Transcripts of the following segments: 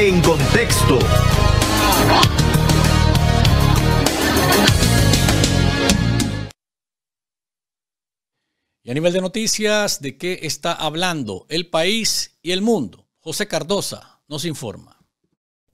En contexto. Y a nivel de noticias, ¿de qué está hablando el país y el mundo? José Cardosa nos informa.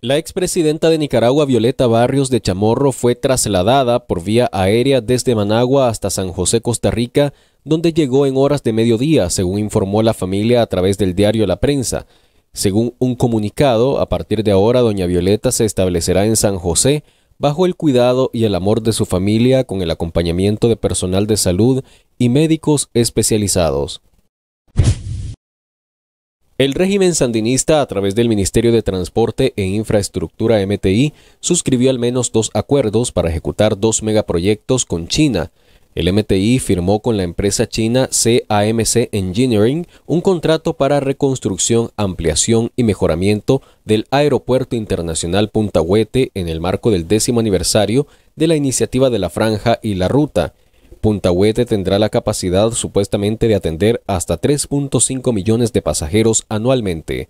La expresidenta de Nicaragua, Violeta Barrios de Chamorro, fue trasladada por vía aérea desde Managua hasta San José, Costa Rica, donde llegó en horas de mediodía, según informó la familia a través del diario La Prensa. Según un comunicado, a partir de ahora doña Violeta se establecerá en San José bajo el cuidado y el amor de su familia con el acompañamiento de personal de salud y médicos especializados. El régimen sandinista, a través del Ministerio de Transporte e Infraestructura MTI, suscribió al menos dos acuerdos para ejecutar dos megaproyectos con China, el MTI firmó con la empresa china CAMC Engineering un contrato para reconstrucción, ampliación y mejoramiento del Aeropuerto Internacional Puntahuete en el marco del décimo aniversario de la iniciativa de la Franja y la Ruta. Puntahuete tendrá la capacidad supuestamente de atender hasta 3.5 millones de pasajeros anualmente.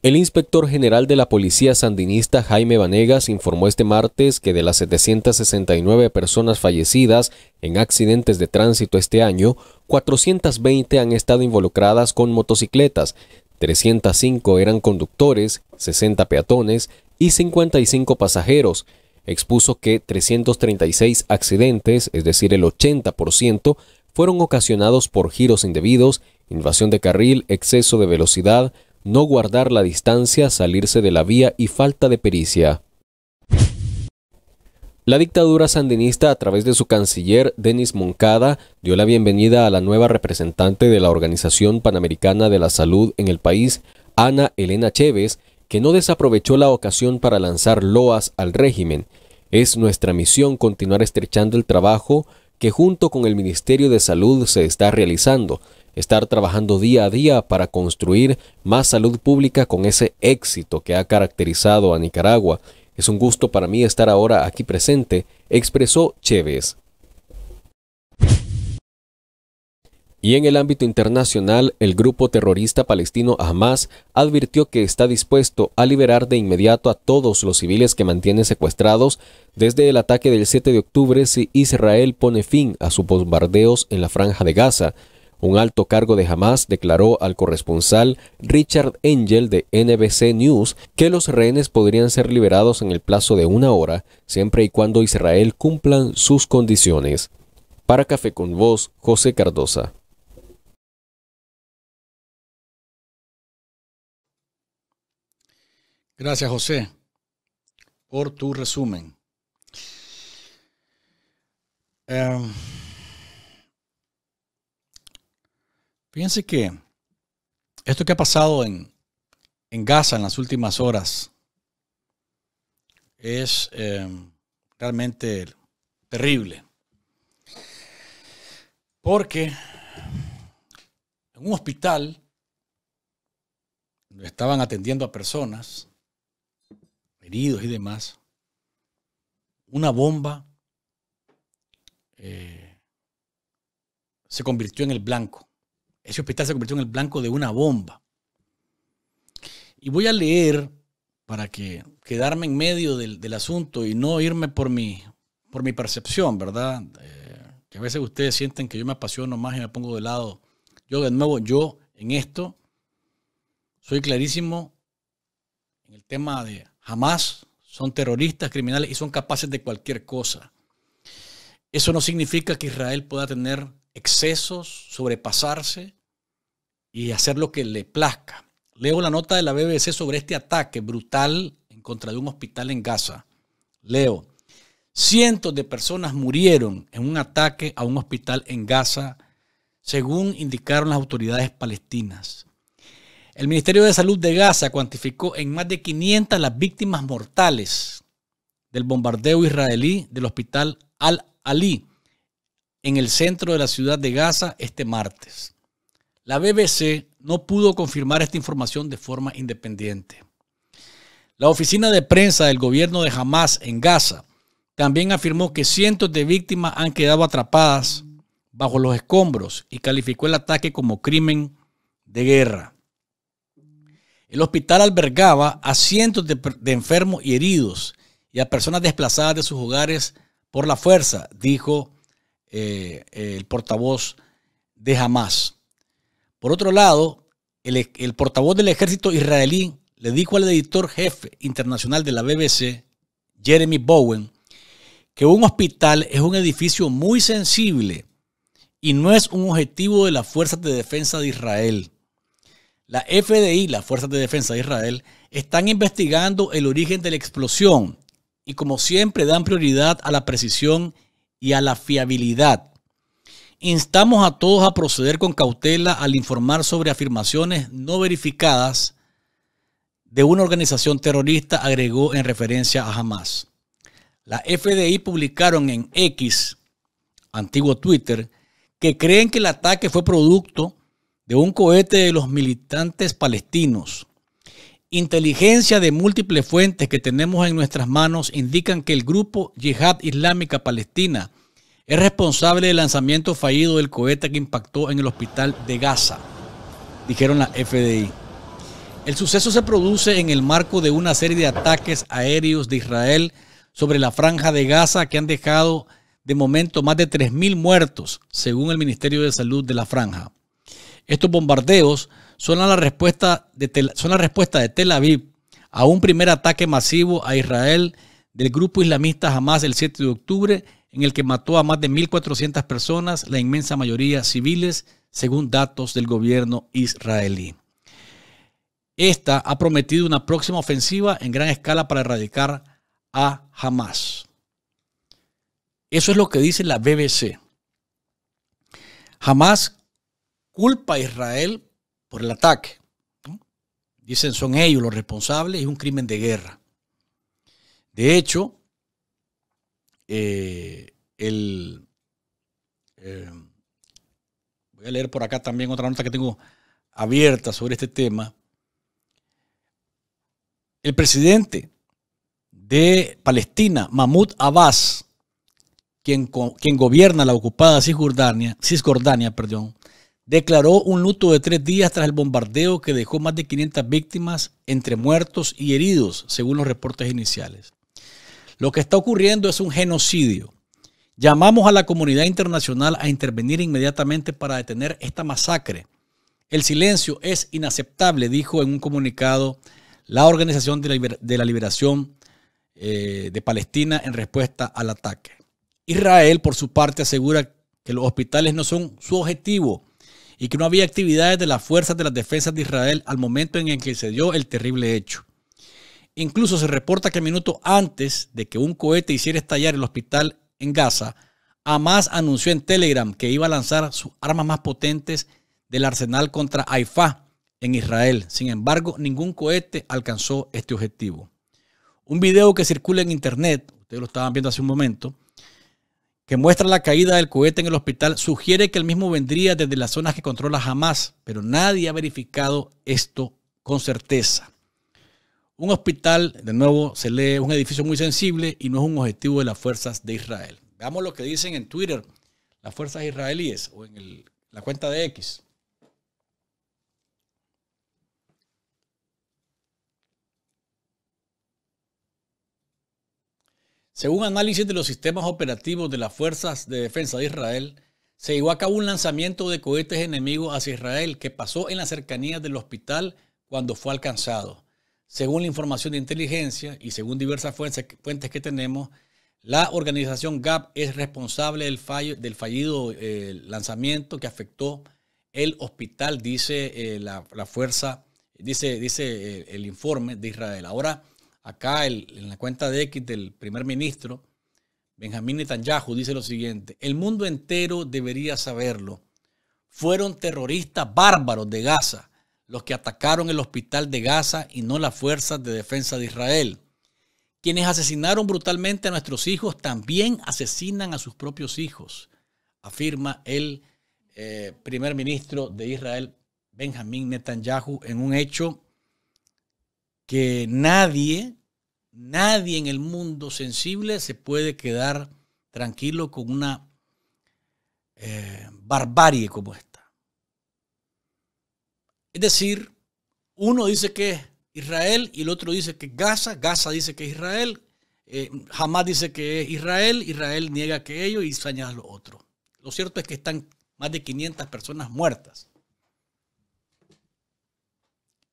El inspector general de la Policía Sandinista Jaime Vanegas informó este martes que de las 769 personas fallecidas en accidentes de tránsito este año, 420 han estado involucradas con motocicletas, 305 eran conductores, 60 peatones y 55 pasajeros. Expuso que 336 accidentes, es decir, el 80%, fueron ocasionados por giros indebidos, invasión de carril, exceso de velocidad, no guardar la distancia, salirse de la vía y falta de pericia. La dictadura sandinista, a través de su canciller, Denis Moncada, dio la bienvenida a la nueva representante de la Organización Panamericana de la Salud en el país, Ana Elena Chévez, que no desaprovechó la ocasión para lanzar loas al régimen. Es nuestra misión continuar estrechando el trabajo que junto con el Ministerio de Salud se está realizando, estar trabajando día a día para construir más salud pública con ese éxito que ha caracterizado a Nicaragua. Es un gusto para mí estar ahora aquí presente, expresó Chévez. Y en el ámbito internacional, el grupo terrorista palestino Hamas advirtió que está dispuesto a liberar de inmediato a todos los civiles que mantiene secuestrados desde el ataque del 7 de octubre si Israel pone fin a sus bombardeos en la franja de Gaza. Un alto cargo de Hamas declaró al corresponsal Richard Engel de NBC News que los rehenes podrían ser liberados en el plazo de una hora, siempre y cuando Israel cumplan sus condiciones. Para Café con Voz, José Cardosa. Gracias, José, por tu resumen. Em, Fíjense que esto que ha pasado en, Gaza en las últimas horas es em, realmente terrible. Porque en un hospital estaban atendiendo a personas, heridos y demás, una bomba eh, se convirtió en el blanco ese hospital se convirtió en el blanco de una bomba. Y voy a leer para que quedarme en medio del, asunto y no irme por mi, por mi percepción, ¿verdad? Eh, que a veces ustedes sienten que yo me apasiono más y me pongo de lado. Yo, de nuevo, yo en esto soy clarísimo en el tema de jamás son terroristas, criminales y son capaces de cualquier cosa. Eso no significa que Israel pueda tener excesos, sobrepasarse, y hacer lo que le plazca. Leo la nota de la BBC sobre este ataque brutal en contra de un hospital en Gaza. Leo, cientos de personas murieron en un ataque a un hospital en Gaza, según indicaron las autoridades palestinas. El Ministerio de Salud de Gaza cuantificó en más de 500 las víctimas mortales del bombardeo israelí del hospital Al-Ali en el centro de la ciudad de Gaza este martes. La BBC no pudo confirmar esta información de forma independiente. La oficina de prensa del gobierno de Hamas en Gaza también afirmó que cientos de víctimas han quedado atrapadas bajo los escombros y calificó el ataque como crimen de guerra. El hospital albergaba a cientos de, enfermos y heridos y a personas desplazadas de sus hogares por la fuerza, dijo eh, el portavoz de Hamas. Por otro lado, el, portavoz del ejército israelí le dijo al editor jefe internacional de la BBC, Jeremy Bowen, que un hospital es un edificio muy sensible y no es un objetivo de las Fuerzas de Defensa de Israel. La FDI, las Fuerzas de Defensa de Israel, están investigando el origen de la explosión y como siempre dan prioridad a la precisión y a la fiabilidad. Instamos a todos a proceder con cautela al informar sobre afirmaciones no verificadas de una organización terrorista, agregó en referencia a Hamas. La FDI publicaron en X, antiguo Twitter, que creen que el ataque fue producto de un cohete de los militantes palestinos. Inteligencia de múltiples fuentes que tenemos en nuestras manos indican que el grupo Yihad Islámica Palestina es responsable del lanzamiento fallido del cohete que impactó en el hospital de Gaza, dijeron la FDI. El suceso se produce en el marco de una serie de ataques aéreos de Israel sobre la franja de Gaza que han dejado de momento más de 3.000 muertos, según el Ministerio de Salud de la franja. Estos bombardeos son la respuesta de Tel, la respuesta de Aviv a un primer ataque masivo a Israel del grupo islamista Hamas el 7 de octubre en el que mató a más de 1.400 personas, la inmensa mayoría civiles, según datos del gobierno israelí. Esta ha prometido una próxima ofensiva en gran escala para erradicar a Hamas. Eso es lo que dice la BBC. Hamas culpa a Israel por el ataque. Dicen son ellos los responsables es un crimen de guerra. De hecho, eh, eh, voy a leer por acá también otra nota que tengo abierta sobre este tema. El presidente de Palestina, Mahmoud Abbas, quien, quien gobierna la ocupada Cisjordania, Cisjordania perdón, declaró un luto de tres días tras el bombardeo que dejó más de 500 víctimas entre muertos y heridos, según los reportes iniciales. Lo que está ocurriendo es un genocidio. Llamamos a la comunidad internacional a intervenir inmediatamente para detener esta masacre. El silencio es inaceptable, dijo en un comunicado la Organización de la, Liberación eh, de Palestina en respuesta al ataque. Israel, por su parte, asegura que los hospitales no son su objetivo y que no había actividades de las fuerzas de las defensas de Israel al momento en el que se dio el terrible hecho. Incluso se reporta que minutos antes de que un cohete hiciera estallar el hospital en Gaza, Hamas anunció en Telegram que iba a lanzar sus armas más potentes del arsenal contra Haifa en Israel. Sin embargo, ningún cohete alcanzó este objetivo. Un video que circula en internet, ustedes lo estaban viendo hace un momento, que muestra la caída del cohete en el hospital, sugiere que el mismo vendría desde las zonas que controla Hamas, pero nadie ha verificado esto con certeza. Un hospital, de nuevo, se lee un edificio muy sensible y no es un objetivo de las fuerzas de Israel. Veamos lo que dicen en Twitter las fuerzas israelíes o en la cuenta de X. Según análisis de los sistemas operativos de las fuerzas de defensa de Israel, se llevó a cabo un lanzamiento de cohetes enemigos hacia Israel que pasó en la cercanía del hospital cuando fue alcanzado. Según la información de inteligencia y según diversas fuentes que tenemos, la organización GAP es responsable del, fallo, del fallido eh, lanzamiento que afectó el hospital, dice eh, la, fuerza, dice, dice eh, el, informe de Israel. Ahora, acá en la cuenta de X del primer ministro, Benjamín Netanyahu, dice lo siguiente, el mundo entero debería saberlo. Fueron terroristas bárbaros de Gaza los que atacaron el hospital de Gaza y no las fuerzas de defensa de Israel. Quienes asesinaron brutalmente a nuestros hijos también asesinan a sus propios hijos, afirma el eh, primer ministro de Israel, Benjamín Netanyahu, en un hecho que nadie, nadie en el mundo sensible se puede quedar tranquilo con una eh, barbarie como esta. Es decir, uno dice que es Israel y el otro dice que es Gaza, Gaza dice que es Israel, Jamás eh, dice que es Israel, Israel niega que ellos y señala lo otro. Lo cierto es que están más de 500 personas muertas.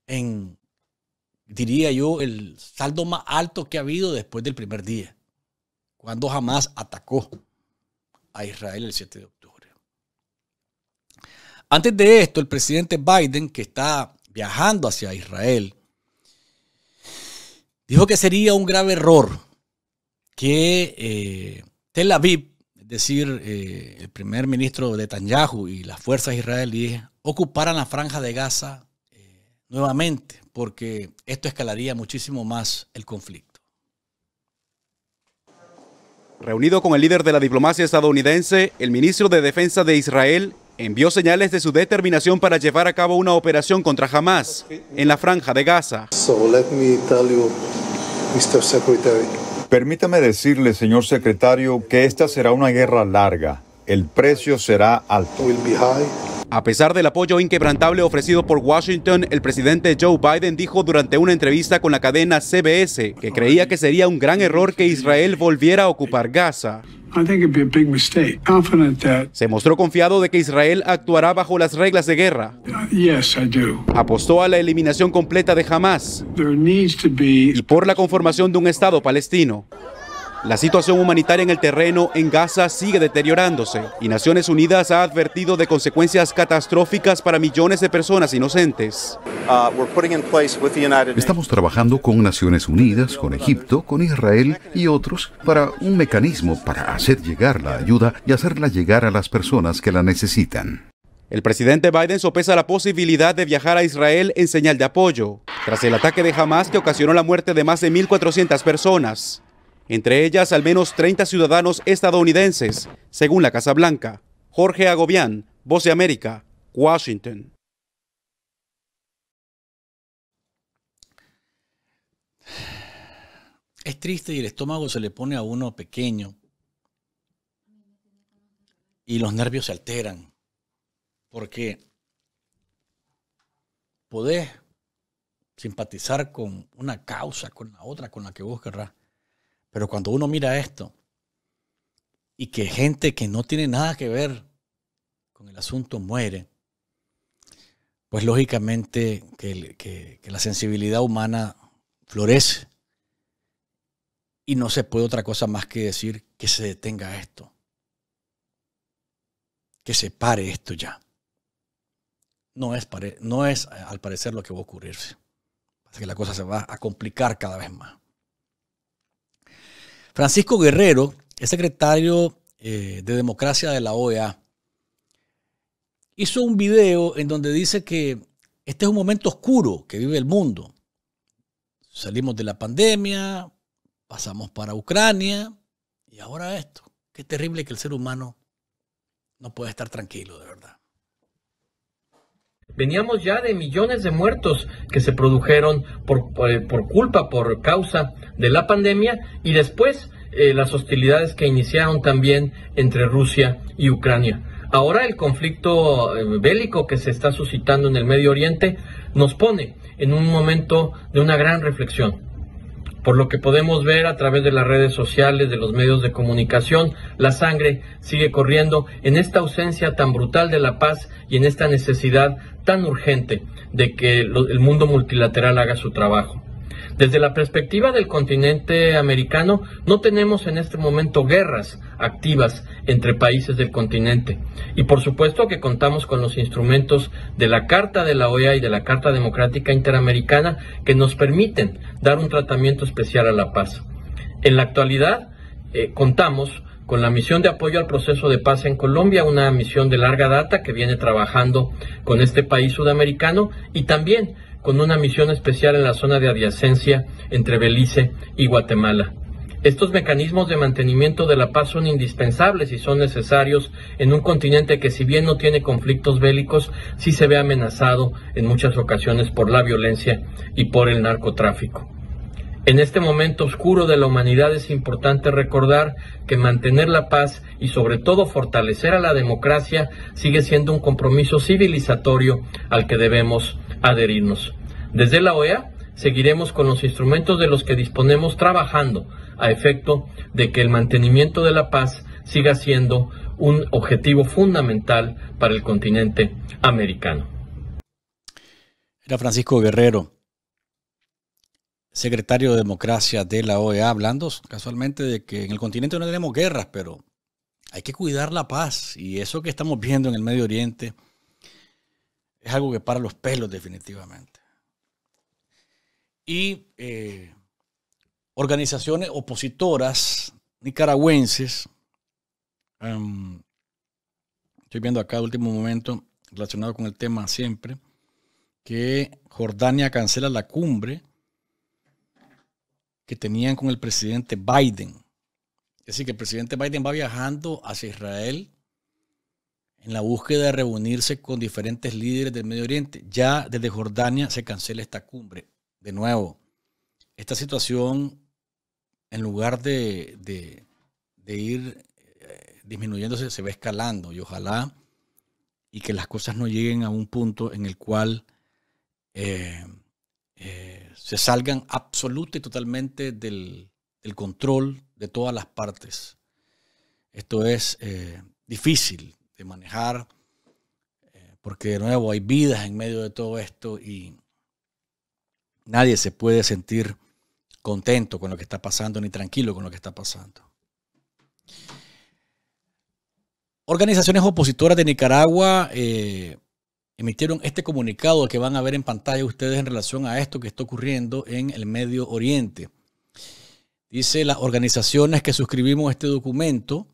En, diría yo, el saldo más alto que ha habido después del primer día, cuando jamás atacó a Israel el 7 de octubre. Antes de esto, el presidente Biden, que está viajando hacia Israel, dijo que sería un grave error que eh, Tel Aviv, es decir, eh, el primer ministro de Netanyahu y las fuerzas israelíes ocuparan la franja de Gaza eh, nuevamente, porque esto escalaría muchísimo más el conflicto. Reunido con el líder de la diplomacia estadounidense, el ministro de Defensa de Israel, envió señales de su determinación para llevar a cabo una operación contra Hamas en la franja de Gaza. Permítame decirle, señor secretario, que esta será una guerra larga. El precio será alto. A pesar del apoyo inquebrantable ofrecido por Washington, el presidente Joe Biden dijo durante una entrevista con la cadena CBS que creía que sería un gran error que Israel volviera a ocupar Gaza. Se mostró confiado de que Israel actuará bajo las reglas de guerra. Apostó a la eliminación completa de Hamas y por la conformación de un Estado palestino. La situación humanitaria en el terreno en Gaza sigue deteriorándose y Naciones Unidas ha advertido de consecuencias catastróficas para millones de personas inocentes. Uh, Estamos trabajando con Naciones Unidas, con Egipto, con Israel y otros para un mecanismo para hacer llegar la ayuda y hacerla llegar a las personas que la necesitan. El presidente Biden sopesa la posibilidad de viajar a Israel en señal de apoyo, tras el ataque de Hamas que ocasionó la muerte de más de 1.400 personas entre ellas al menos 30 ciudadanos estadounidenses, según la Casa Blanca. Jorge Agobián, Voz de América, Washington. Es triste y el estómago se le pone a uno pequeño y los nervios se alteran porque podés simpatizar con una causa, con la otra, con la que vos querrás pero cuando uno mira esto y que gente que no tiene nada que ver con el asunto muere, pues lógicamente que, la sensibilidad humana florece y no se puede otra cosa más que decir que se detenga esto, que se pare esto ya. No es, no es al parecer lo que va a ocurrirse. que la cosa se va a complicar cada vez más. Francisco Guerrero el secretario eh, de Democracia de la OEA. Hizo un video en donde dice que este es un momento oscuro que vive el mundo. Salimos de la pandemia, pasamos para Ucrania y ahora esto. Qué terrible que el ser humano no pueda estar tranquilo, de verdad. Veníamos ya de millones de muertos que se produjeron por, eh, culpa, por causa de la pandemia y después eh, las hostilidades que iniciaron también entre Rusia y Ucrania. Ahora el conflicto eh, bélico que se está suscitando en el Medio Oriente nos pone en un momento de una gran reflexión. Por lo que podemos ver a través de las redes sociales, de los medios de comunicación, la sangre sigue corriendo en esta ausencia tan brutal de la paz y en esta necesidad tan urgente de que el mundo multilateral haga su trabajo. Desde la perspectiva del continente americano, no tenemos en este momento guerras activas entre países del continente. Y por supuesto que contamos con los instrumentos de la Carta de la OEA y de la Carta Democrática Interamericana que nos permiten dar un tratamiento especial a la paz. En la actualidad, eh, contamos con la misión de apoyo al proceso de paz en Colombia, una misión de larga data que viene trabajando con este país sudamericano y también con una misión especial en la zona de adyacencia entre Belice y Guatemala. Estos mecanismos de mantenimiento de la paz son indispensables y son necesarios en un continente que si bien no tiene conflictos bélicos, sí se ve amenazado en muchas ocasiones por la violencia y por el narcotráfico. En este momento oscuro de la humanidad es importante recordar que mantener la paz y sobre todo fortalecer a la democracia sigue siendo un compromiso civilizatorio al que debemos adherirnos. Desde la OEA seguiremos con los instrumentos de los que disponemos trabajando a efecto de que el mantenimiento de la paz siga siendo un objetivo fundamental para el continente americano. Era Francisco Guerrero, secretario de Democracia de la OEA, hablando casualmente de que en el continente no tenemos guerras, pero hay que cuidar la paz. Y eso que estamos viendo en el Medio Oriente, es algo que para los pelos definitivamente. Y eh, organizaciones opositoras nicaragüenses, em, estoy viendo acá el último momento relacionado con el tema siempre, que Jordania cancela la cumbre que tenían con el presidente Biden. Es decir, que el presidente Biden va viajando hacia Israel en la búsqueda de reunirse con diferentes líderes del Medio Oriente. Ya desde Jordania se cancela esta cumbre. De nuevo, esta situación, en lugar de, ir eh, disminuyéndose, se va escalando y ojalá y que las cosas no lleguen a un punto en el cual eh, eh, se salgan absoluta y totalmente del, control de todas las partes. Esto es difícil, de manejar, eh, porque de nuevo hay vidas en medio de todo esto y nadie se puede sentir contento con lo que está pasando ni tranquilo con lo que está pasando. Organizaciones opositoras de Nicaragua eh, emitieron este comunicado que van a ver en pantalla ustedes en relación a esto que está ocurriendo en el Medio Oriente. Dice, las organizaciones que suscribimos este documento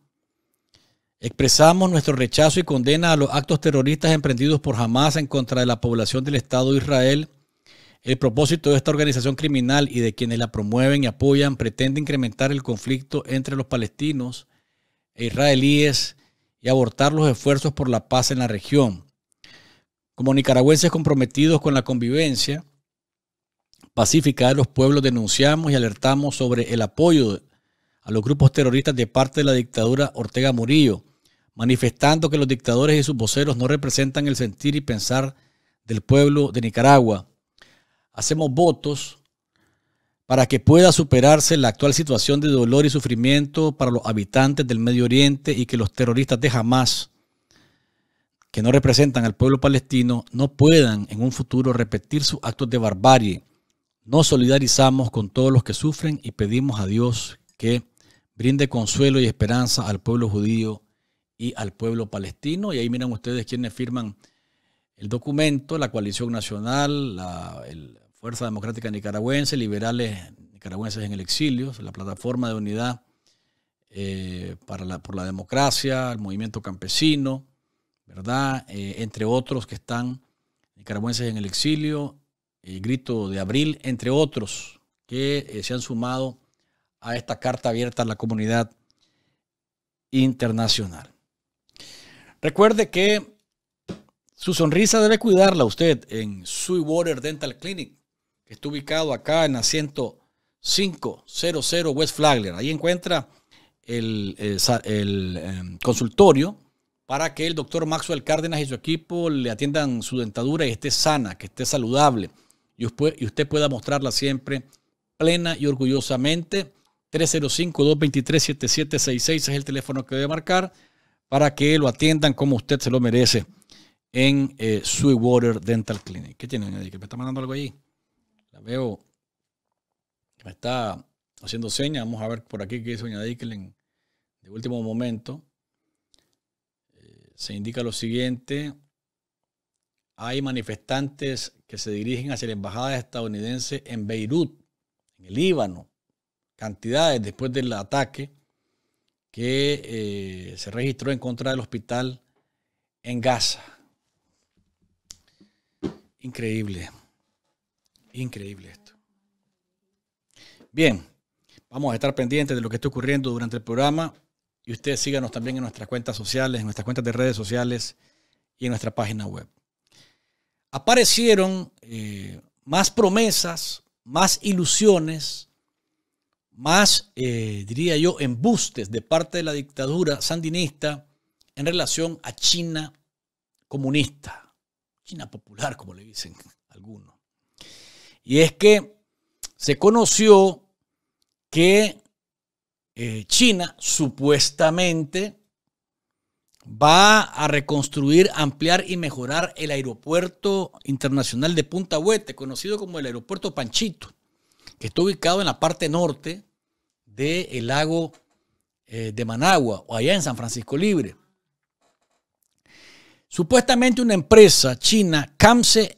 Expresamos nuestro rechazo y condena a los actos terroristas emprendidos por Hamas en contra de la población del Estado de Israel. El propósito de esta organización criminal y de quienes la promueven y apoyan pretende incrementar el conflicto entre los palestinos e israelíes y abortar los esfuerzos por la paz en la región. Como nicaragüenses comprometidos con la convivencia pacífica de los pueblos, denunciamos y alertamos sobre el apoyo a los grupos terroristas de parte de la dictadura Ortega Murillo manifestando que los dictadores y sus voceros no representan el sentir y pensar del pueblo de Nicaragua. Hacemos votos para que pueda superarse la actual situación de dolor y sufrimiento para los habitantes del Medio Oriente y que los terroristas de Hamas, que no representan al pueblo palestino, no puedan en un futuro repetir sus actos de barbarie. Nos solidarizamos con todos los que sufren y pedimos a Dios que brinde consuelo y esperanza al pueblo judío y al pueblo palestino. Y ahí miran ustedes quienes firman el documento, la coalición nacional, la Fuerza Democrática Nicaragüense, liberales nicaragüenses en el exilio, la plataforma de unidad eh, para por la democracia, el movimiento campesino, ¿verdad? Eh, entre otros que están nicaragüenses en el exilio, el eh, grito de abril, entre otros que se han sumado a esta carta abierta a la comunidad internacional. Recuerde que su sonrisa debe cuidarla usted en Sweetwater Dental Clinic, que está ubicado acá en la 10500 West Flagler. Ahí encuentra el, eh, em, consultorio para que el doctor Maxwell Cárdenas y su equipo le atiendan su dentadura y esté sana, que esté saludable y usted, pueda mostrarla siempre plena y orgullosamente. 305-223-7766 es el teléfono que debe marcar para que lo atiendan como usted se lo merece en eh, Sweetwater Dental Clinic. ¿Qué tiene doña ¿Que me está mandando algo ahí? La veo me está haciendo señas. Vamos a ver por aquí qué dice doña en de último momento. Eh, se indica lo siguiente. Hay manifestantes que se dirigen hacia la embajada estadounidense en Beirut, en el Líbano. Cantidades después del ataque que eh, se registró en contra del hospital en Gaza. Increíble, increíble esto. Bien, vamos a estar pendientes de lo que está ocurriendo durante el programa y ustedes síganos también en nuestras cuentas sociales, en nuestras cuentas de redes sociales y en nuestra página web. Aparecieron eh, más promesas, más ilusiones más, eh, diría yo, embustes de parte de la dictadura sandinista en relación a China comunista, China popular, como le dicen algunos. Y es que se conoció que eh, China supuestamente va a reconstruir, ampliar y mejorar el aeropuerto internacional de Punta Huete, conocido como el aeropuerto Panchito, que está ubicado en la parte norte del lago eh, de Managua o allá en San Francisco Libre. Supuestamente una empresa china, Camse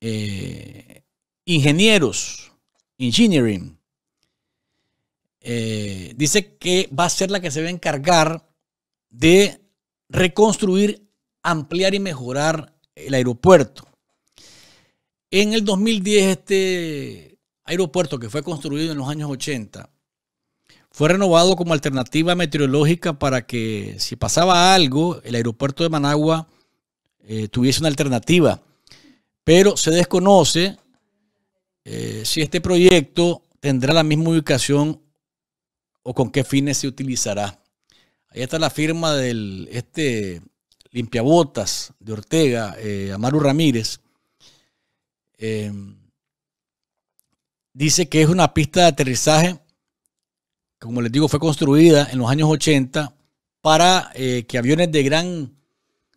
eh, Ingenieros, Engineering, eh, dice que va a ser la que se va a encargar de reconstruir, ampliar y mejorar el aeropuerto. En el 2010 este aeropuerto que fue construido en los años 80 fue renovado como alternativa meteorológica para que si pasaba algo, el aeropuerto de Managua eh, tuviese una alternativa. Pero se desconoce eh, si este proyecto tendrá la misma ubicación o con qué fines se utilizará. Ahí está la firma del este limpiabotas de Ortega, eh, Amaru Ramírez. dice que es una pista de aterrizaje como les digo, fue construida en los años 80 para eh, que aviones de gran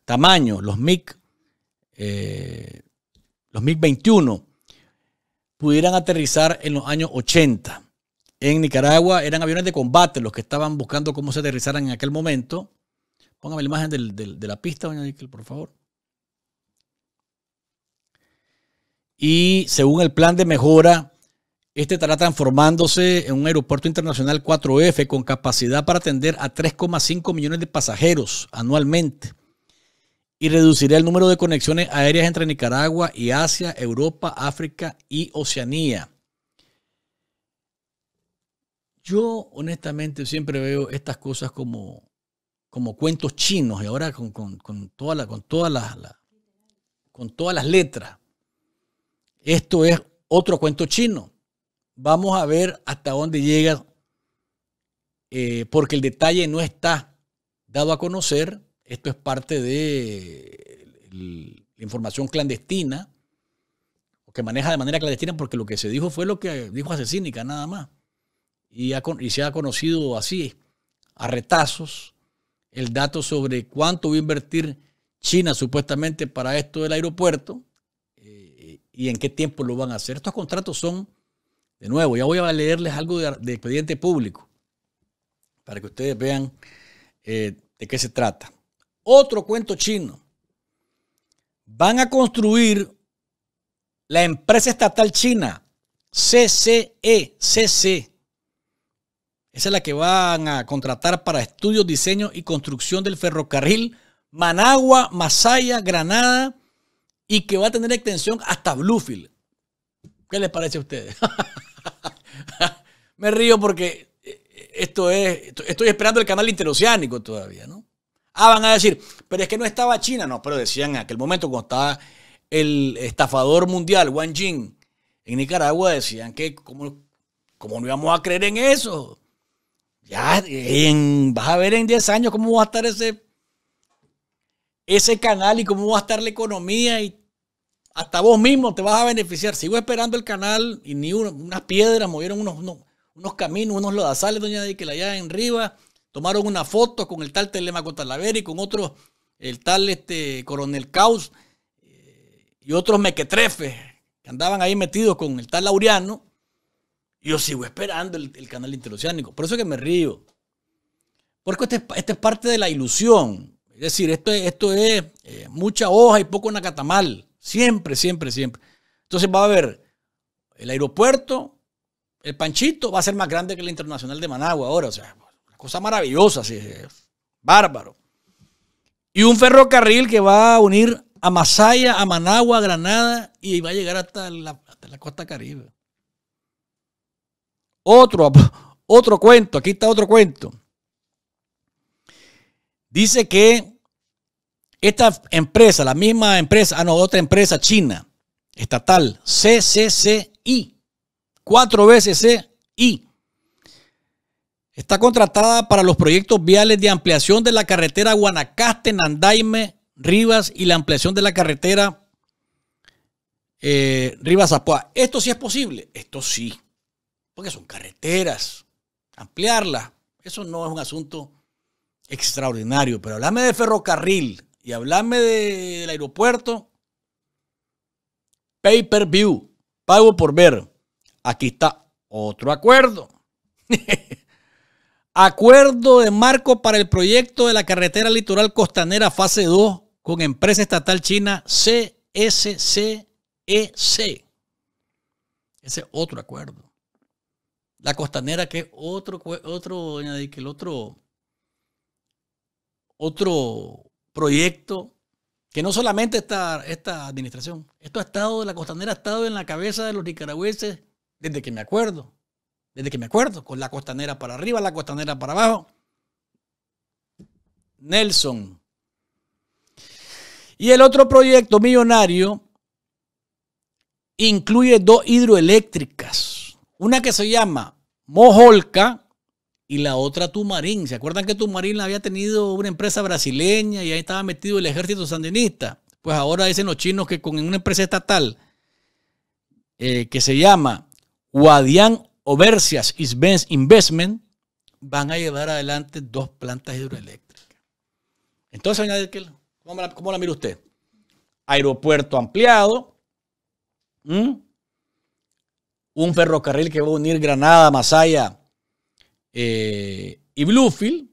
tamaño, los MiG, eh, los MiG-21, pudieran aterrizar en los años 80. En Nicaragua eran aviones de combate los que estaban buscando cómo se aterrizaran en aquel momento. Póngame la imagen de la pista, doña Nickel, por favor. Y según el plan de mejora este estará transformándose en un aeropuerto internacional 4F con capacidad para atender a 3,5 millones de pasajeros anualmente y reducirá el número de conexiones aéreas entre Nicaragua y Asia, Europa, África y Oceanía. Yo honestamente siempre veo estas cosas como, como cuentos chinos y ahora con, con, con con todas las letras. Esto es otro cuento chino Vamos a ver hasta dónde llega, eh, porque el detalle no está dado a conocer. Esto es parte de la información clandestina, o que maneja de manera clandestina, porque lo que se dijo fue lo que dijo Asesínica, nada más. Y, se ha conocido así, a retazos, el dato sobre cuánto va a invertir China supuestamente para esto del aeropuerto eh, y en qué tiempo lo van a hacer. Estos contratos son de nuevo, ya voy a leerles algo de, expediente público para que ustedes vean eh, de qué se trata. Otro cuento chino. Van a construir la empresa estatal china, CCE, Esa es la que van a contratar para estudios, diseño y construcción del ferrocarril Managua, Masaya, Granada y que va a tener extensión hasta Bluefield. ¿Qué les parece a ustedes? Me río porque eh, esto es, estoy esperando el canal interoceánico todavía, ¿no? Ah, van a decir, pero es que no estaba China, no, pero decían en aquel momento cuando estaba el estafador mundial, Wang Jing, en Nicaragua, decían que como, como no íbamos a creer en eso, ya eh, vas a ver en 10 años cómo va a estar ese, ese canal y cómo va a estar la economía y hasta vos mismo te vas a beneficiar. Sigo esperando el canal y ni una unas piedras, movieron unos, caminos, unos lodazales, doña de que la allá en Riva, tomaron una foto con el tal Telemaco Talavera y con otro, el tal este, Coronel Caus eh, y otros mequetrefes que andaban ahí metidos con el tal Laureano. Yo sigo esperando el, canal interoceánico. Por eso que me río. Porque esta este es parte de la ilusión. Es decir, esto, esto es eh, mucha hoja y poco nacatamal. Siempre, siempre, siempre. Entonces va a haber el aeropuerto, el Panchito va a ser más grande que el Internacional de Managua ahora. O sea, una cosa maravillosa, sí, bárbaro. Y un ferrocarril que va a unir a Masaya, a Managua, a Granada y va a llegar hasta la, costa caribe. Otro, otro cuento, aquí está otro cuento. Dice que esta empresa, la misma empresa, ah, no, otra empresa china, estatal, CCCI, cuatro veces CI, está contratada para los proyectos viales de ampliación de la carretera Guanacaste, Nandaime, Rivas y la ampliación de la carretera eh, Rivas Apuá ¿Esto sí es posible? Esto sí, porque son carreteras. Ampliarlas, eso no es un asunto extraordinario, pero háblame de ferrocarril, y hablame del aeropuerto. Pay per view, pago por ver. Aquí está otro acuerdo. acuerdo de marco para el proyecto de la carretera litoral costanera fase 2 con empresa estatal china CSCEC. E Ese es otro acuerdo. La costanera que es otro, otro, que el otro, otro proyecto que no solamente está esta administración, esto ha estado, la costanera ha estado en la cabeza de los nicaragüenses desde que me acuerdo, desde que me acuerdo, con la costanera para arriba, la costanera para abajo. Nelson. Y el otro proyecto millonario incluye dos hidroeléctricas, una que se llama Mojolca y la otra Tumarín. ¿Se acuerdan que Tumarín había tenido una empresa brasileña y ahí estaba metido el ejército sandinista? Pues ahora dicen los chinos que con una empresa estatal eh, que se llama Guadian Overseas Investment van a llevar adelante dos plantas hidroeléctricas. Entonces, ¿cómo la, cómo la mira usted? Aeropuerto ampliado, un ferrocarril que va a unir Granada, Masaya, eh, y Bluefield,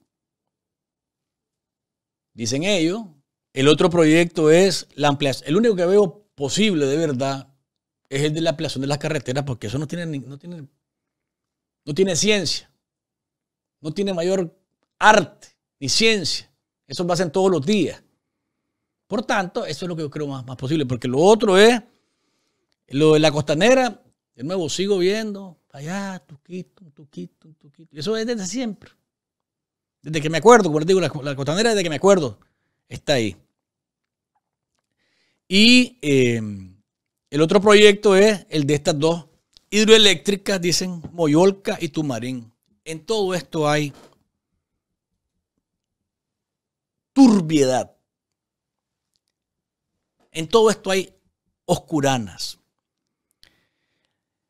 dicen ellos, el otro proyecto es la ampliación. El único que veo posible de verdad es el de la ampliación de las carreteras, porque eso no tiene, no tiene, no tiene ciencia, no tiene mayor arte ni ciencia. Eso lo hacen todos los días. Por tanto, eso es lo que yo creo más, más posible, porque lo otro es lo de la costanera. De nuevo, sigo viendo allá, tuquito, tuquito, tuquito. Eso es desde siempre. Desde que me acuerdo, como digo, la, la costanera desde que me acuerdo está ahí. Y em, el otro proyecto es el de estas dos hidroeléctricas, dicen Moyolca y Tumarín. En todo esto hay turbiedad. En todo esto hay oscuranas.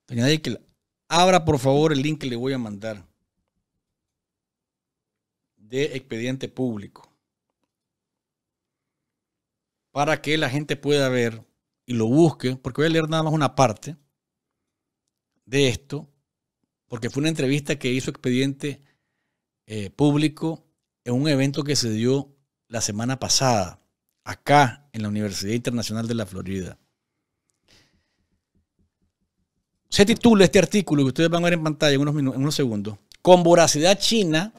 Doña la Abra por favor el link que le voy a mandar de expediente público para que la gente pueda ver y lo busque, porque voy a leer nada más una parte de esto, porque fue una entrevista que hizo expediente eh, público en un evento que se dio la semana pasada, acá en la Universidad Internacional de la Florida. se titula este artículo que ustedes van a ver en pantalla en unos, unos segundos. Con voracidad China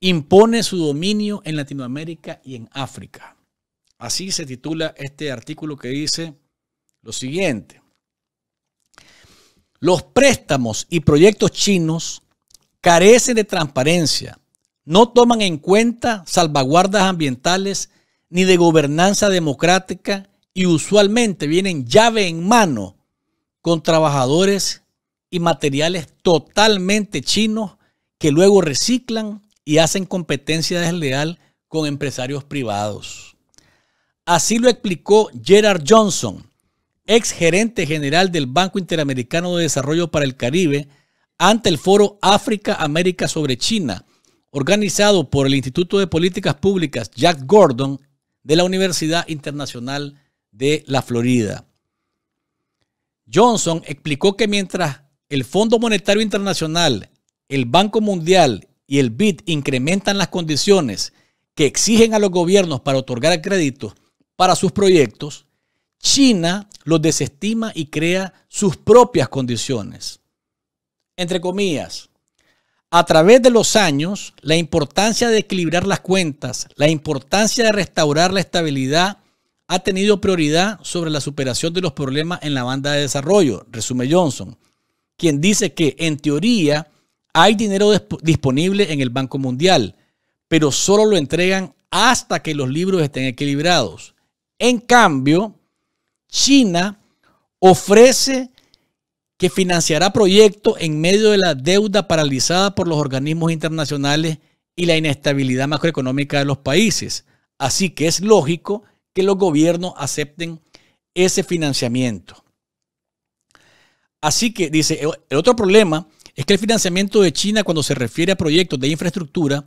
impone su dominio en Latinoamérica y en África. Así se titula este artículo que dice lo siguiente. Los préstamos y proyectos chinos carecen de transparencia, no toman en cuenta salvaguardas ambientales ni de gobernanza democrática y usualmente vienen llave en mano con trabajadores y materiales totalmente chinos que luego reciclan y hacen competencia desleal con empresarios privados. Así lo explicó Gerard Johnson, ex gerente general del Banco Interamericano de Desarrollo para el Caribe, ante el foro África-América sobre China, organizado por el Instituto de Políticas Públicas Jack Gordon de la Universidad Internacional de la Florida. Johnson explicó que mientras el Fondo Monetario Internacional, el Banco Mundial y el BID incrementan las condiciones que exigen a los gobiernos para otorgar créditos para sus proyectos, China los desestima y crea sus propias condiciones. Entre comillas, a través de los años, la importancia de equilibrar las cuentas, la importancia de restaurar la estabilidad ha tenido prioridad sobre la superación de los problemas en la banda de desarrollo, resume Johnson, quien dice que en teoría hay dinero disponible en el Banco Mundial, pero solo lo entregan hasta que los libros estén equilibrados. En cambio, China ofrece que financiará proyectos en medio de la deuda paralizada por los organismos internacionales y la inestabilidad macroeconómica de los países. Así que es lógico que que los gobiernos acepten ese financiamiento. Así que, dice, el otro problema es que el financiamiento de China cuando se refiere a proyectos de infraestructura,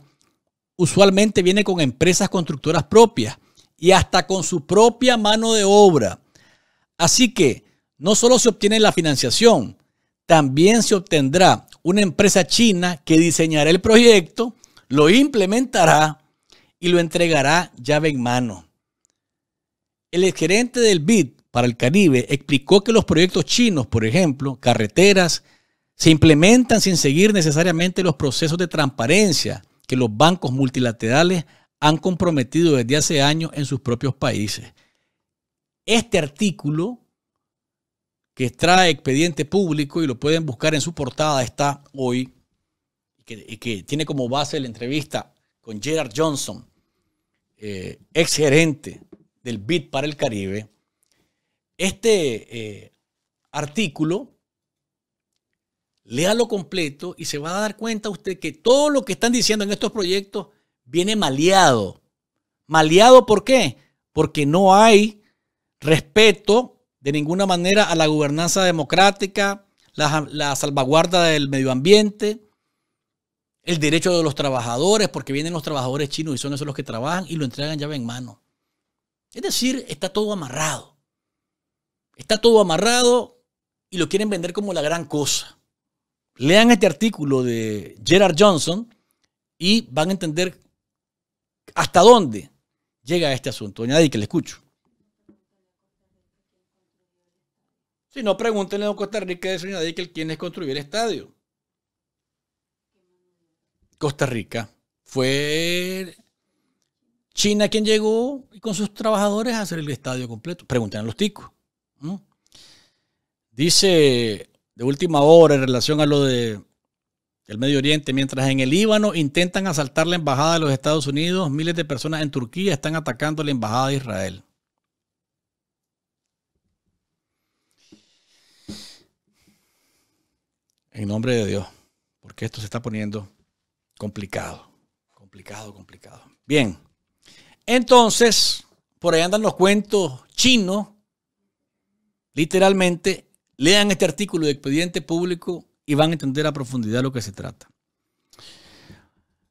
usualmente viene con empresas constructoras propias y hasta con su propia mano de obra. Así que no solo se obtiene la financiación, también se obtendrá una empresa china que diseñará el proyecto, lo implementará y lo entregará llave en mano. El gerente del BID para el Caribe explicó que los proyectos chinos, por ejemplo, carreteras, se implementan sin seguir necesariamente los procesos de transparencia que los bancos multilaterales han comprometido desde hace años en sus propios países. Este artículo que trae expediente público y lo pueden buscar en su portada, está hoy, y que, tiene como base la entrevista con Gerard Johnson, exgerente, eh, ex del BID para el Caribe, este eh, artículo, léalo completo y se va a dar cuenta usted que todo lo que están diciendo en estos proyectos viene maleado. ¿Maleado por qué? Porque no hay respeto de ninguna manera a la gobernanza democrática, la, la salvaguarda del medio ambiente, el derecho de los trabajadores, porque vienen los trabajadores chinos y son esos los que trabajan y lo entregan llave en mano. Es decir, está todo amarrado. Está todo amarrado y lo quieren vender como la gran cosa. Lean este artículo de Gerard Johnson y van a entender hasta dónde llega este asunto. Doña nadie que le escucho. Si no, pregúntenle a Costa Rica de Doña nadie que es construyó el estadio. Costa Rica fue China quien llegó con sus trabajadores a hacer el estadio completo. preguntan a los ticos. Dice de última hora en relación a lo de el Medio Oriente, mientras en el Líbano intentan asaltar la embajada de los Estados Unidos, miles de personas en Turquía están atacando la embajada de Israel. En nombre de Dios, porque esto se está poniendo complicado, complicado, complicado. Bien. Entonces, por ahí andan los cuentos chinos, literalmente, lean este artículo de expediente público y van a entender a profundidad lo que se trata.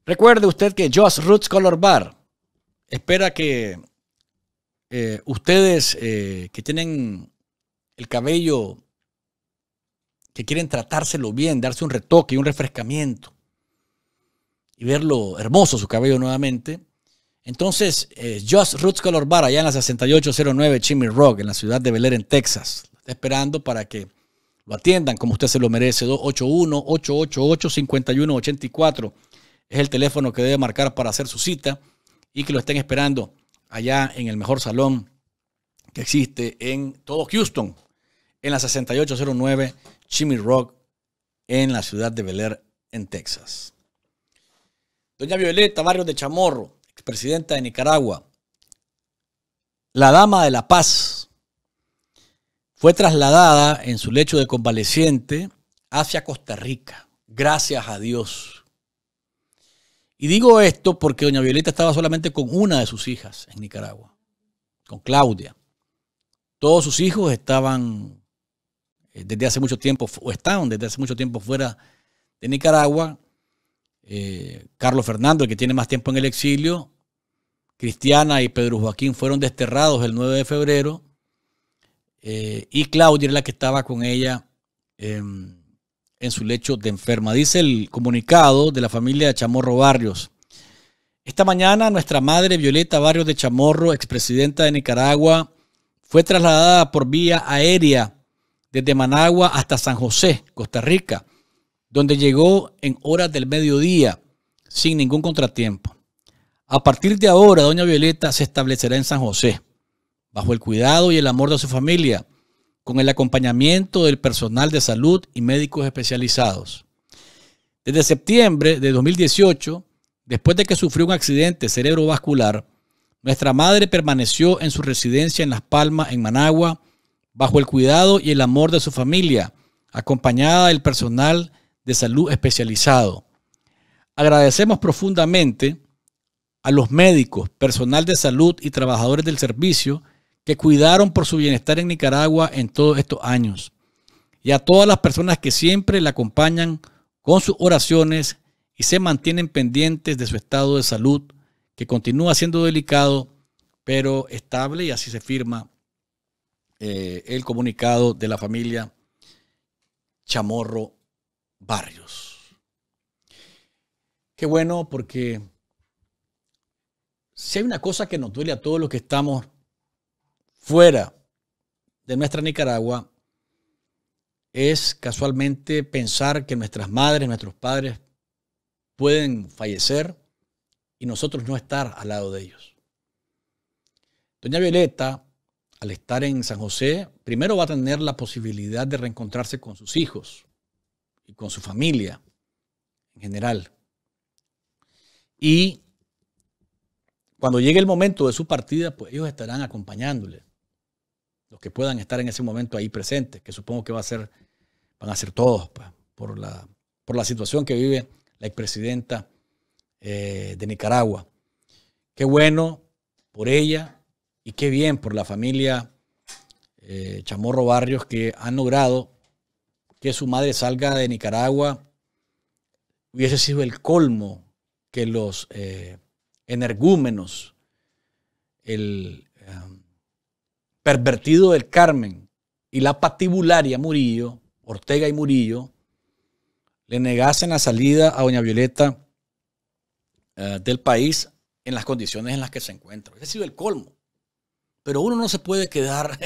Recuerde usted que Josh Roots Color Bar espera que eh, ustedes eh, que tienen el cabello, que quieren tratárselo bien, darse un retoque y un refrescamiento y verlo hermoso su cabello nuevamente, entonces, eh, Just Roots Color Bar, allá en la 6809 Chimney Rock, en la ciudad de Bel en Texas. Está esperando para que lo atiendan como usted se lo merece. 281-888-5184 es el teléfono que debe marcar para hacer su cita y que lo estén esperando allá en el mejor salón que existe en todo Houston, en la 6809 Chimney Rock, en la ciudad de Bel en Texas. Doña Violeta, barrio de Chamorro presidenta de Nicaragua, la Dama de la Paz, fue trasladada en su lecho de convaleciente hacia Costa Rica, gracias a Dios. Y digo esto porque doña Violeta estaba solamente con una de sus hijas en Nicaragua, con Claudia. Todos sus hijos estaban eh, desde hace mucho tiempo, o estaban desde hace mucho tiempo fuera de Nicaragua, eh, Carlos Fernando, el que tiene más tiempo en el exilio, Cristiana y Pedro Joaquín fueron desterrados el 9 de febrero, eh, y Claudia es la que estaba con ella em, en su lecho de enferma. Dice el comunicado de la familia de Chamorro Barrios. Esta mañana nuestra madre Violeta Barrios de Chamorro, expresidenta de Nicaragua, fue trasladada por vía aérea desde Managua hasta San José, Costa Rica, donde llegó en horas del mediodía sin ningún contratiempo. A partir de ahora, doña Violeta se establecerá en San José, bajo el cuidado y el amor de su familia, con el acompañamiento del personal de salud y médicos especializados. Desde septiembre de 2018, después de que sufrió un accidente cerebrovascular, nuestra madre permaneció en su residencia en Las Palmas, en Managua, bajo el cuidado y el amor de su familia, acompañada del personal de salud especializado. Agradecemos profundamente a los médicos, personal de salud y trabajadores del servicio que cuidaron por su bienestar en Nicaragua en todos estos años. Y a todas las personas que siempre la acompañan con sus oraciones y se mantienen pendientes de su estado de salud, que continúa siendo delicado, pero estable, y así se firma eh, el comunicado de la familia Chamorro barrios. Qué bueno porque si hay una cosa que nos duele a todos los que estamos fuera de nuestra Nicaragua, es casualmente pensar que nuestras madres, nuestros padres pueden fallecer y nosotros no estar al lado de ellos. Doña Violeta, al estar en San José, primero va a tener la posibilidad de reencontrarse con sus hijos, con su familia en general. Y cuando llegue el momento de su partida, pues ellos estarán acompañándole. Los que puedan estar en ese momento ahí presentes, que supongo que va a ser, van a ser todos, pues, por la, por la situación que vive la expresidenta eh, de Nicaragua. Qué bueno por ella y qué bien por la familia eh, Chamorro Barrios que han logrado que su madre salga de Nicaragua hubiese sido el colmo que los eh, energúmenos, el eh, pervertido del Carmen y la patibularia Murillo, Ortega y Murillo, le negasen la salida a doña Violeta eh, del país en las condiciones en las que se encuentra. Ese sido el colmo. Pero uno no se puede quedar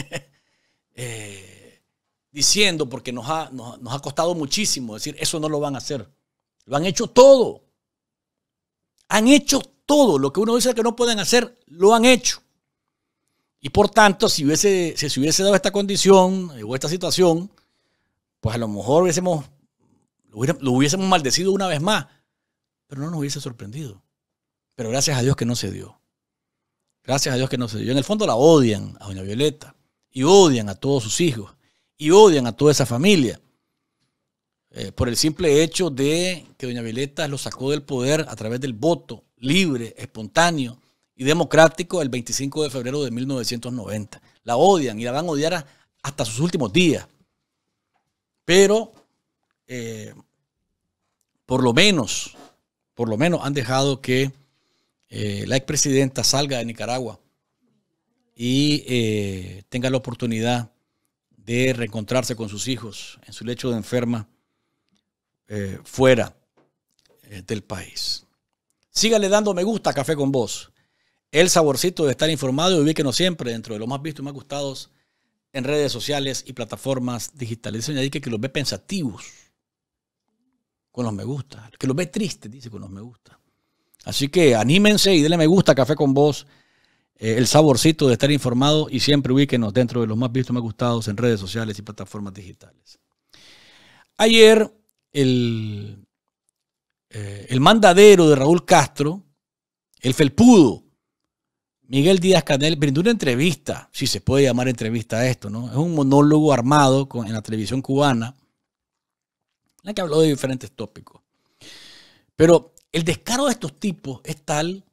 diciendo, porque nos ha, nos, ha costado muchísimo decir, eso no lo van a hacer. Lo han hecho todo. Han hecho todo. Lo que uno dice que no pueden hacer, lo han hecho. Y por tanto, si, hubiese, se hubiese dado esta condición eh, o esta situación, pues a lo mejor hubiésemos, lo hubiésemos maldecido una vez más, pero no nos hubiese sorprendido. Pero gracias a Dios que no se dio. Gracias a Dios que no se dio. En el fondo la odian a doña Violeta y odian a todos sus hijos y odian a toda esa familia. Eh, por el simple hecho de que doña Violeta lo sacó del poder a través del voto libre, espontáneo y democrático el 25 de febrero de 1990. La odian y la van a odiar hasta sus últimos días. Pero, eh, por lo menos, por lo menos han dejado que eh, la expresidenta salga de Nicaragua y tenga la oportunidad de reencontrarse con sus hijos en su lecho de enferma eh, fuera eh, del país. Sígale dando me gusta Café con Vos. El saborcito de estar informado y ubíquenos siempre dentro de los más vistos y más gustados en redes sociales y plataformas digitales. Dice que, que los ve pensativos con los me gusta, que los ve tristes, dice con los me gusta. Así que anímense y denle me gusta a Café con Vos eh, el saborcito de estar informado y siempre ubíquenos dentro de los más vistos, y más gustados en redes sociales y plataformas digitales. Ayer, el, eh, el mandadero de Raúl Castro, el felpudo, Miguel Díaz Canel brindó una entrevista, si se puede llamar entrevista a esto, ¿no? Es un monólogo armado en la televisión cubana, en la que habló de diferentes tópicos. Pero el descaro de estos tipos es tal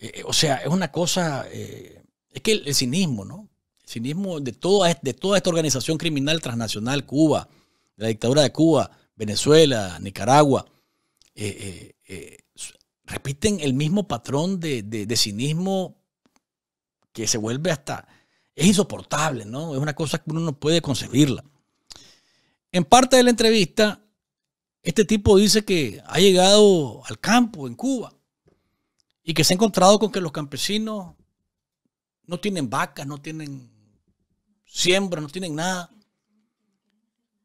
eh, eh, o sea, es una cosa, eh, es que el, cinismo, ¿no? El cinismo de toda, de toda esta organización criminal transnacional, Cuba, la dictadura de Cuba, Venezuela, Nicaragua, repiten el mismo patrón de, de cinismo que se vuelve hasta, es insoportable, ¿no? Es una cosa que uno no puede concebirla. En parte de la entrevista, este tipo dice que ha llegado al campo en Cuba y que se ha encontrado con que los campesinos no tienen vacas, no tienen siembra, no tienen nada.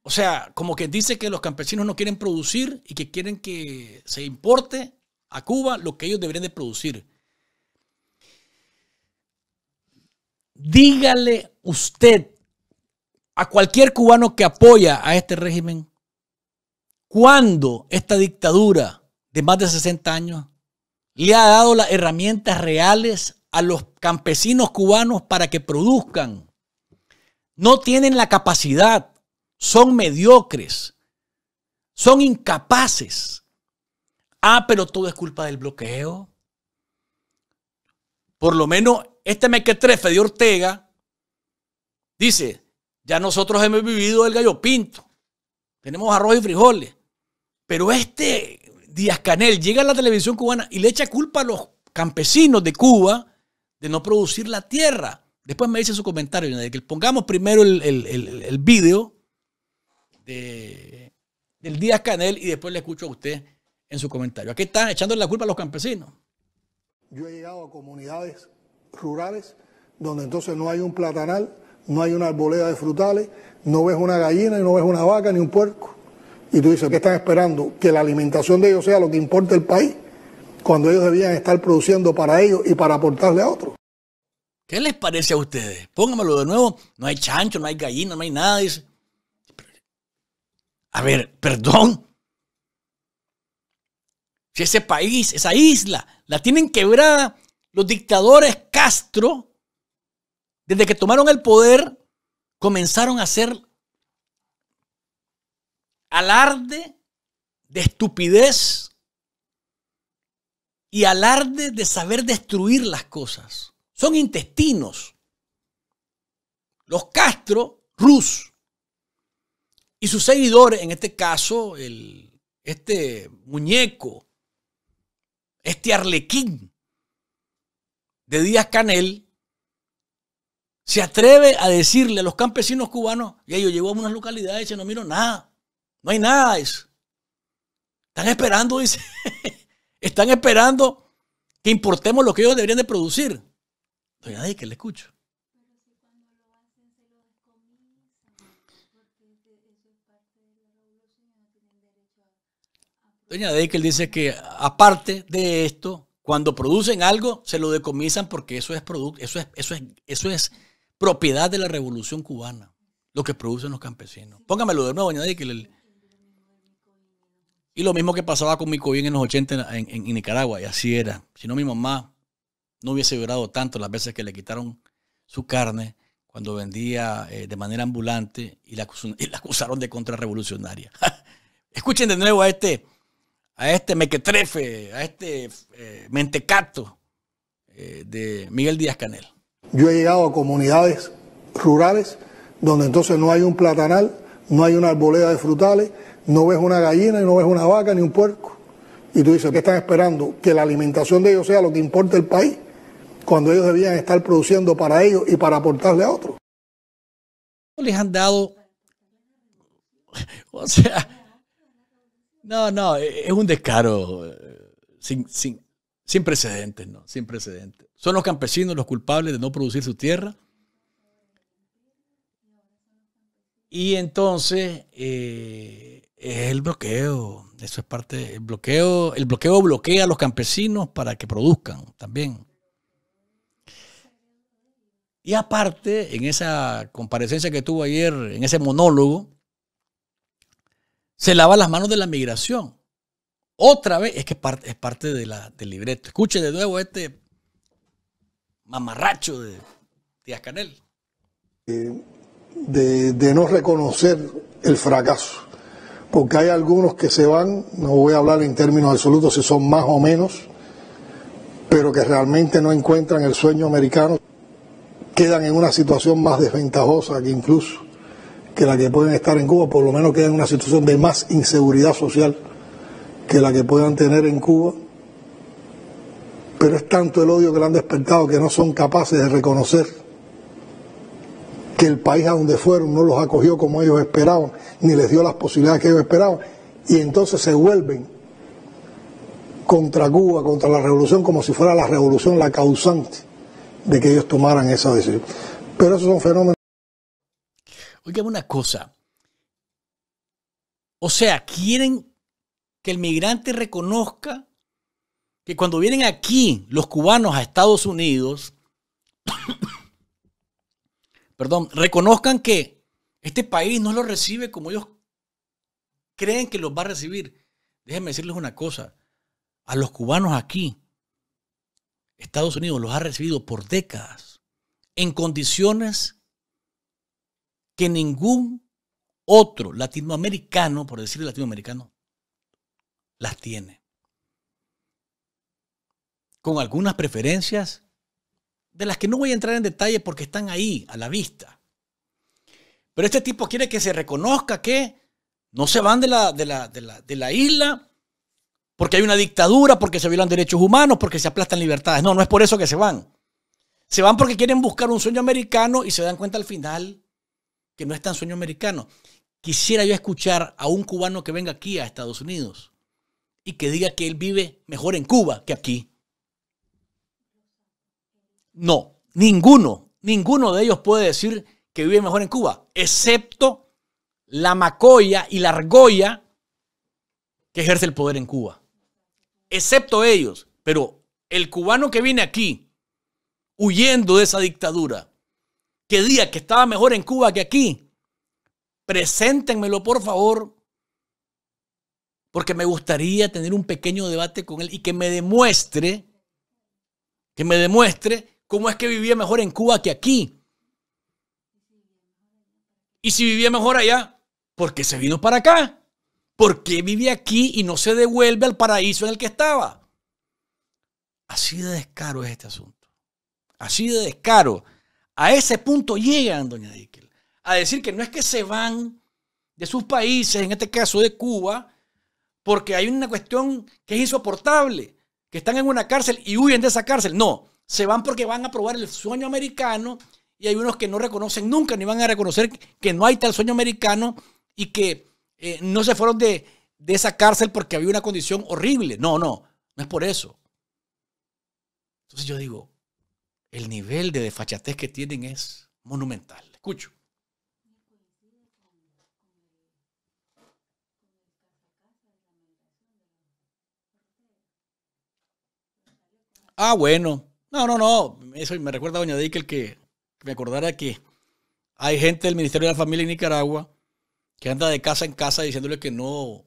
O sea, como que dice que los campesinos no quieren producir y que quieren que se importe a Cuba lo que ellos deberían de producir. Dígale usted a cualquier cubano que apoya a este régimen, cuándo esta dictadura de más de 60 años le ha dado las herramientas reales a los campesinos cubanos para que produzcan. No tienen la capacidad, son mediocres, son incapaces. Ah, pero todo es culpa del bloqueo. Por lo menos este mequetrefe de Ortega dice, ya nosotros hemos vivido el gallo pinto, tenemos arroz y frijoles, pero este Díaz Canel llega a la televisión cubana y le echa culpa a los campesinos de Cuba de no producir la tierra. Después me dice su comentario, de que pongamos primero el, el, video del Díaz Canel y después le escucho a usted en su comentario. Aquí están echándole la culpa a los campesinos. Yo he llegado a comunidades rurales donde entonces no hay un platanal, no hay una arboleda de frutales, no ves una gallina, y no ves una vaca ni un puerco. Y tú dices, ¿qué están esperando? Que la alimentación de ellos sea lo que importa el país, cuando ellos debían estar produciendo para ellos y para aportarle a otros. ¿Qué les parece a ustedes? Póngamelo de nuevo. No hay chancho, no hay gallina, no hay nada. A ver, perdón. Si ese país, esa isla, la tienen quebrada los dictadores Castro, desde que tomaron el poder, comenzaron a hacer alarde de estupidez y alarde de saber destruir las cosas. Son intestinos. Los Castro, Rus, y sus seguidores, en este caso, el, este muñeco, este arlequín de Díaz Canel, se atreve a decirle a los campesinos cubanos, y ellos llegó a unas localidades y se no miro nada. No hay nada de eso. Están esperando, dice. Están esperando que importemos lo que ellos deberían de producir. Doña hay que le escucho. Doña Deikel dice que aparte de esto, cuando producen algo, se lo decomisan porque eso es, eso es, eso es, eso es propiedad de la revolución cubana, lo que producen los campesinos. Póngamelo de nuevo, Doña Deikel. Y lo mismo que pasaba con mi bien en los 80 en, Nicaragua, y así era. Si no, mi mamá no hubiese llorado tanto las veces que le quitaron su carne cuando vendía eh, de manera ambulante y la, acusaron de contrarrevolucionaria. Escuchen de nuevo a este, a este mequetrefe, a este eh, mentecato eh, de Miguel Díaz Canel. Yo he llegado a comunidades rurales donde entonces no hay un platanal, no hay una arboleda de frutales, no ves una gallina, y no ves una vaca, ni un puerco. Y tú dices, ¿qué están esperando? Que la alimentación de ellos sea lo que importa el país, cuando ellos debían estar produciendo para ellos y para aportarle a otros. Les han dado, o sea, no, no, e-, es un descaro eh, sin, sin, sin precedentes, ¿no? Sin precedentes. Son los campesinos los culpables de no producir su tierra. Y entonces, eh, es el bloqueo. Eso es parte del bloqueo. El bloqueo bloquea a los campesinos para que produzcan también. Y aparte, en esa comparecencia que tuvo ayer, en ese monólogo, se lava las manos de la migración. Otra vez, es que es parte de la, del libreto. Escuche de nuevo este mamarracho de Díaz Canel. Eh, de no reconocer el fracaso porque hay algunos que se van, no voy a hablar en términos absolutos si son más o menos, pero que realmente no encuentran el sueño americano, quedan en una situación más desventajosa que incluso que la que pueden estar en Cuba, por lo menos quedan en una situación de más inseguridad social que la que puedan tener en Cuba. Pero es tanto el odio que le han despertado que no son capaces de reconocer que el país a donde fueron no los acogió como ellos esperaban, ni les dio las posibilidades que ellos esperaban, y entonces se vuelven contra Cuba, contra la revolución, como si fuera la revolución la causante de que ellos tomaran esa decisión. Pero esos son fenómenos. Oigan una cosa. O sea, quieren que el migrante reconozca que cuando vienen aquí los cubanos a Estados Unidos, perdón, reconozcan que este país no lo recibe como ellos creen que los va a recibir. Déjenme decirles una cosa. A los cubanos aquí, Estados Unidos los ha recibido por décadas en condiciones que ningún otro latinoamericano, por decir latinoamericano, las tiene. Con algunas preferencias de las que no voy a entrar en detalle porque están ahí, a la vista. Pero este tipo quiere que se reconozca que no se van de la, de la, de la isla porque hay una dictadura, porque se violan derechos humanos, porque se aplastan libertades. No, no es por eso que se van. Se van porque quieren buscar un sueño americano y se dan cuenta al final que no es tan sueño americano. Quisiera yo escuchar a un cubano que venga aquí a Estados Unidos y que diga que él vive mejor en Cuba que aquí. No, ninguno, ninguno de ellos puede decir que vive mejor en Cuba, excepto la macoya y la argolla que ejerce el poder en Cuba. Excepto ellos. Pero el cubano que viene aquí, huyendo de esa dictadura, que diga que estaba mejor en Cuba que aquí, preséntenmelo por favor, porque me gustaría tener un pequeño debate con él y que me demuestre, que me demuestre ¿Cómo es que vivía mejor en Cuba que aquí? Y si vivía mejor allá, ¿por qué se vino para acá? ¿Por qué vive aquí y no se devuelve al paraíso en el que estaba? Así de descaro es este asunto. Así de descaro. A ese punto llegan, doña Dickel, a decir que no es que se van de sus países, en este caso de Cuba, porque hay una cuestión que es insoportable, que están en una cárcel y huyen de esa cárcel. No, se van porque van a probar el sueño americano y hay unos que no reconocen nunca ni van a reconocer que no hay tal sueño americano y que eh, no se fueron de, de esa cárcel porque había una condición horrible. No, no, no es por eso. Entonces yo digo, el nivel de desfachatez que tienen es monumental. Escucho. Ah, bueno. No, no, no. Eso me recuerda a Doña el que me acordara que hay gente del Ministerio de la Familia en Nicaragua que anda de casa en casa diciéndole que no,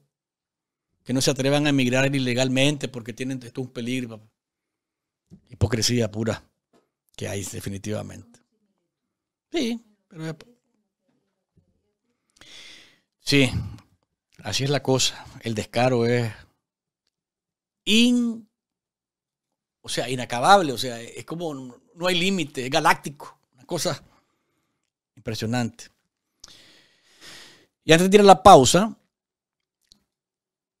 que no se atrevan a emigrar ilegalmente porque tienen esto un peligro. Hipocresía pura que hay definitivamente. Sí, pero sí, así es la cosa. El descaro es in o sea, inacabable, o sea, es como no hay límite, es galáctico, una cosa impresionante. Y antes de tirar la pausa,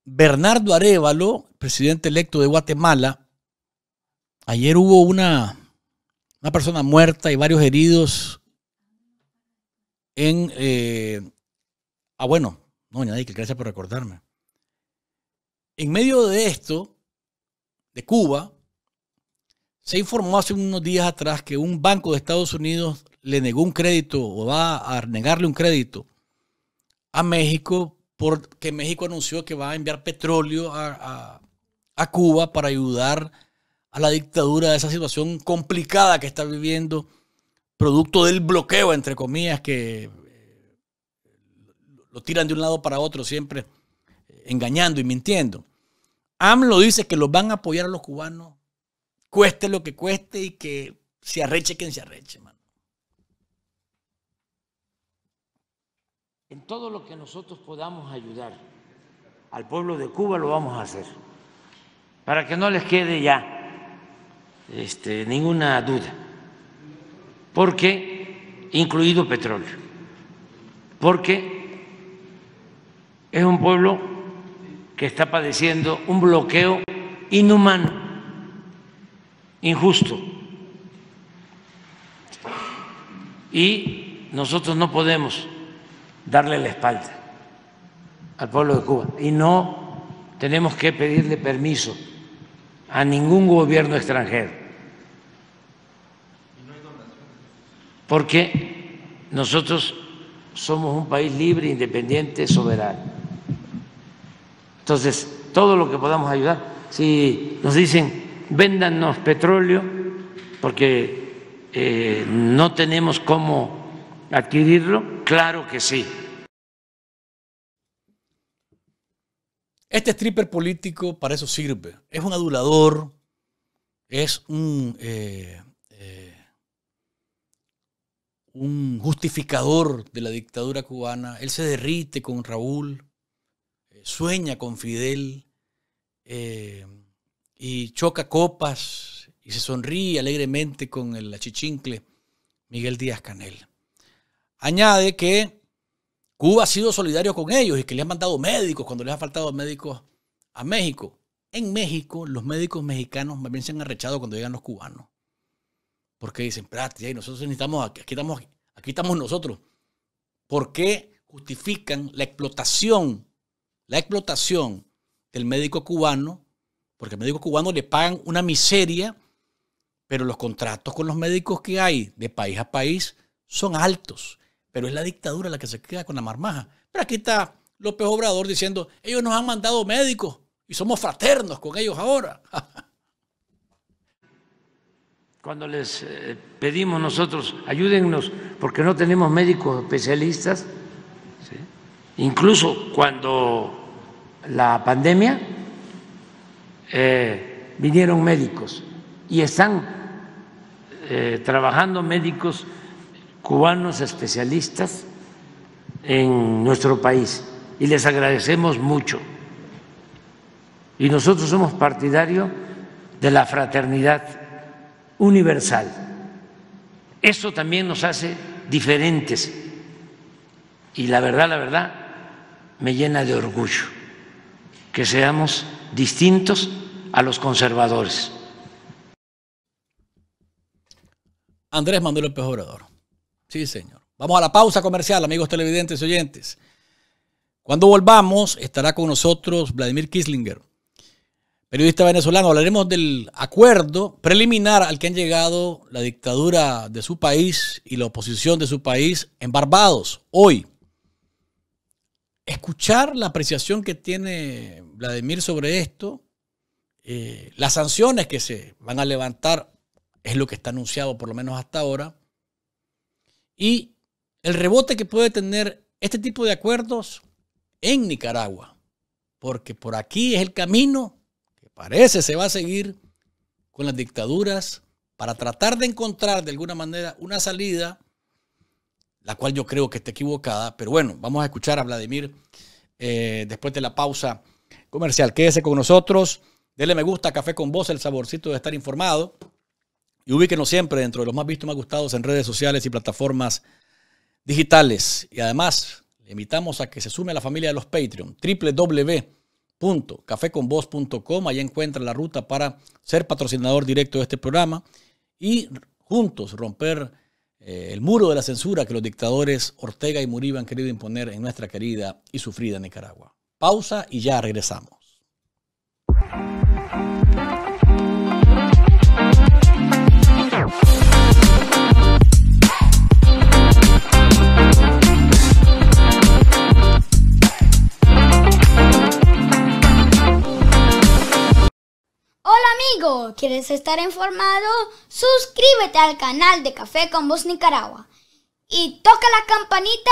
Bernardo Arevalo, presidente electo de Guatemala, ayer hubo una, una persona muerta y varios heridos en... Eh, ah, bueno, no, nadie, gracias por recordarme. En medio de esto, de Cuba, se informó hace unos días atrás que un banco de Estados Unidos le negó un crédito o va a negarle un crédito a México porque México anunció que va a enviar petróleo a, Cuba para ayudar a la dictadura de esa situación complicada que está viviendo, producto del bloqueo, entre comillas, que eh, lo tiran de un lado para otro siempre eh, engañando y mintiendo. AMLO dice que lo van a apoyar a los cubanos cueste lo que cueste y que se arreche quien se arreche, mano. En todo lo que nosotros podamos ayudar al pueblo de Cuba lo vamos a hacer, para que no les quede ya este, ninguna duda, porque incluido petróleo, porque es un pueblo que está padeciendo un bloqueo inhumano injusto. Y nosotros no podemos darle la espalda al pueblo de Cuba y no tenemos que pedirle permiso a ningún gobierno extranjero. Porque nosotros somos un país libre, independiente, soberano. Entonces, todo lo que podamos ayudar, si nos dicen Véndanos petróleo porque eh, no tenemos cómo adquirirlo. Claro que sí. Este stripper político para eso sirve. Es un adulador, es un, eh, eh, un justificador de la dictadura cubana. Él se derrite con Raúl, sueña con Fidel y choca copas y se sonríe alegremente con el chichincle Miguel Díaz Canel. Añade que Cuba ha sido solidario con ellos y que le han mandado médicos cuando les ha faltado médicos a México. En México, los médicos mexicanos más bien se han arrechado cuando llegan los cubanos. Porque dicen, práctica, nosotros necesitamos, aquí estamos, aquí estamos nosotros. ¿Por qué justifican la explotación, la explotación del médico cubano porque médicos cubanos le pagan una miseria, pero los contratos con los médicos que hay de país a país son altos. Pero es la dictadura la que se queda con la marmaja. Pero aquí está López Obrador diciendo, ellos nos han mandado médicos y somos fraternos con ellos ahora. Cuando les eh, pedimos nosotros, ayúdennos, porque no tenemos médicos especialistas, incluso cuando la pandemia, eh, vinieron médicos y están eh, trabajando médicos cubanos especialistas en nuestro país y les agradecemos mucho. Y nosotros somos partidarios de la fraternidad universal. Eso también nos hace diferentes y la verdad, la verdad, me llena de orgullo que seamos distintos a los conservadores. Andrés Manuel López Obrador. Sí, señor. Vamos a la pausa comercial, amigos televidentes y oyentes. Cuando volvamos, estará con nosotros Vladimir Kislinger, periodista venezolano. Hablaremos del acuerdo preliminar al que han llegado la dictadura de su país y la oposición de su país en Barbados hoy. Escuchar la apreciación que tiene Vladimir sobre esto, eh, las sanciones que se van a levantar es lo que está anunciado por lo menos hasta ahora, y el rebote que puede tener este tipo de acuerdos en Nicaragua, porque por aquí es el camino que parece se va a seguir con las dictaduras para tratar de encontrar de alguna manera una salida, la cual yo creo que está equivocada, pero bueno, vamos a escuchar a Vladimir eh, después de la pausa comercial. Quédese con nosotros, denle me gusta, café con Voz el saborcito de estar informado. Y ubíquenos siempre dentro de los más vistos y más gustados en redes sociales y plataformas digitales. Y además, le invitamos a que se sume a la familia de los Patreon, www.cafeconvoz.com. Allá encuentra la ruta para ser patrocinador directo de este programa y juntos romper eh, el muro de la censura que los dictadores Ortega y Muriba han querido imponer en nuestra querida y sufrida Nicaragua. Pausa y ya regresamos. Hola amigo, ¿quieres estar informado? Suscríbete al canal de Café con Voz Nicaragua y toca la campanita